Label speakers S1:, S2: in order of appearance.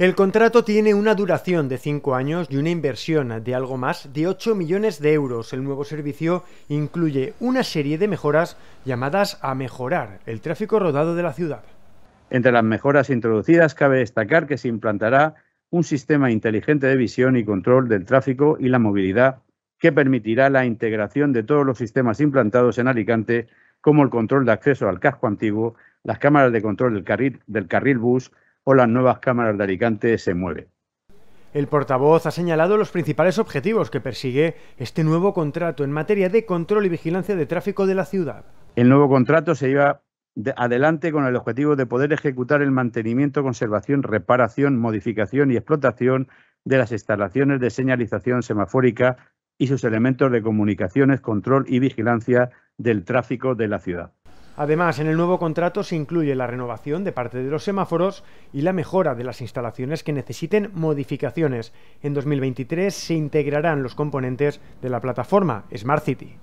S1: El contrato tiene una duración de cinco años y una inversión de algo más de 8 millones de euros. El nuevo servicio incluye una serie de mejoras llamadas a mejorar el tráfico rodado de la ciudad.
S2: Entre las mejoras introducidas cabe destacar que se implantará un sistema inteligente de visión y control del tráfico y la movilidad que permitirá la integración de todos los sistemas implantados en Alicante, como el control de acceso al casco antiguo, las cámaras de control del carril, del carril bus, o las nuevas cámaras de Alicante se mueve.
S1: El portavoz ha señalado los principales objetivos que persigue este nuevo contrato en materia de control y vigilancia de tráfico de la ciudad.
S2: El nuevo contrato se lleva adelante con el objetivo de poder ejecutar el mantenimiento, conservación, reparación, modificación y explotación de las instalaciones de señalización semafórica y sus elementos de comunicaciones, control y vigilancia del tráfico de la ciudad.
S1: Además, en el nuevo contrato se incluye la renovación de parte de los semáforos y la mejora de las instalaciones que necesiten modificaciones. En 2023 se integrarán los componentes de la plataforma Smart City.